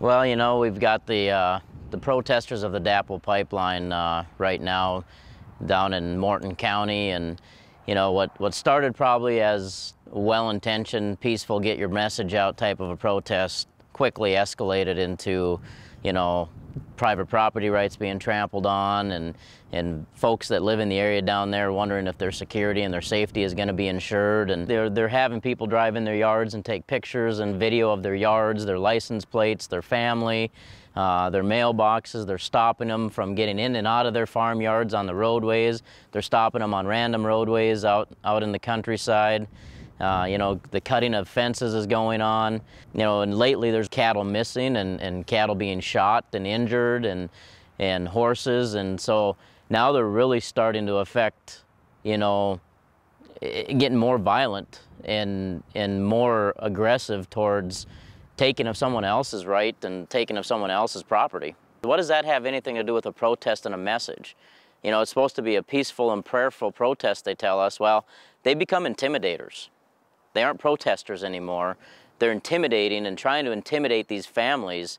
Well, you know, we've got the, uh, the protesters of the DAPL pipeline uh, right now down in Morton County. And, you know, what, what started probably as well-intentioned, peaceful, get your message out type of a protest quickly escalated into, you know, private property rights being trampled on and, and folks that live in the area down there wondering if their security and their safety is going to be insured. And they're, they're having people drive in their yards and take pictures and video of their yards, their license plates, their family, uh, their mailboxes. They're stopping them from getting in and out of their farm yards on the roadways. They're stopping them on random roadways out, out in the countryside. Uh, you know, the cutting of fences is going on. You know, and lately there's cattle missing and, and cattle being shot and injured and, and horses. And so now they're really starting to affect, you know, eh, getting more violent and, and more aggressive towards taking of someone else's right and taking of someone else's property. What does that have anything to do with a protest and a message? You know, it's supposed to be a peaceful and prayerful protest, they tell us. Well, they become intimidators. They aren't protesters anymore. They're intimidating and trying to intimidate these families